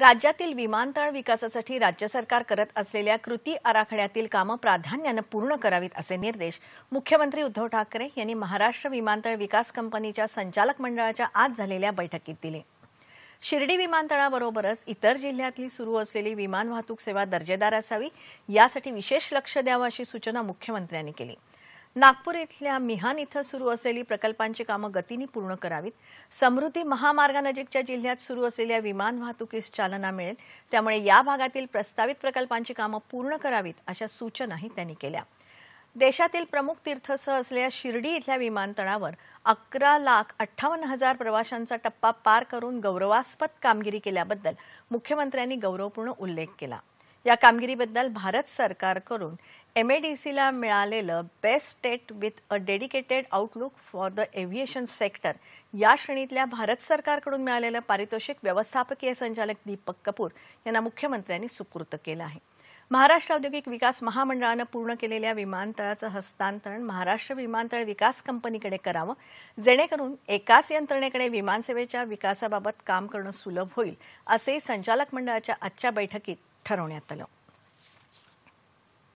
राज्यातील विमानतळ विकासासाठी राज्य सरकार करत असलेल्या कृती आराखड्यातील कामं प्राधान्यानं पूर्ण करावीत असे निर्देश मुख्यमंत्री उद्धव ठाकरे यांनी महाराष्ट्र विमानतळ विकास कंपनीच्या संचालक मंडळाच्या आज झालेल्या बैठकीत दिले शिर्डी विमानतळाबरोबरच इतर जिल्ह्यातली सुरू असलेली विमान वाहतूक सेवा दर्जेदार असावी यासाठी विशेष लक्ष द्यावं अशी सूचना मुख्यमंत्र्यांनी केली नागपूर इथल्या मिहान इथं सुरू असलेली प्रकल्पांची कामं गतीने पूर्ण करावीत समृद्धी महामार्गानजीकच्या जिल्ह्यात सुरू असलेल्या विमान वाहतुकीस चालना मिळेल त्यामुळे या भागातील प्रस्तावित प्रकल्पांची कामं पूर्ण करावीत अशा सूचनाही त्यांनी केल्या देशातील प्रमुख तीर्थसह असलेल्या शिर्डी इथल्या विमानतळावर अकरा लाख अठ्ठावन्न हजार प्रवाशांचा टप्पा पार करून गौरवास्पद कामगिरी केल्याबद्दल मुख्यमंत्र्यांनी गौरवपूर्ण उल्लेख केला या कामगिरीबद्दल भारत सरकारकडून एम ए डी सीला मिळालेलं best state with a dedicated outlook for the aviation sector या श्रेणीतल्या भारत सरकारकडून मिळालेलं पारितोषिक व्यवस्थापकीय संचालक दीपक कपूर यांना मुख्यमंत्र्यांनी सुपूर्त केलं आहे महाराष्ट्र औद्योगिक विकास महामंडळानं पूर्ण केलेल्या विमानतळाचं हस्तांतरण महाराष्ट्र विमानतळ विकास कंपनीकडे करावं जेणेकरून एकाच यंत्रणेकडे विमानसेवेच्या विकासाबाबत काम करणं सुलभ होईल असे संचालक मंडळाच्या आजच्या बैठकीत Karol Jättelå.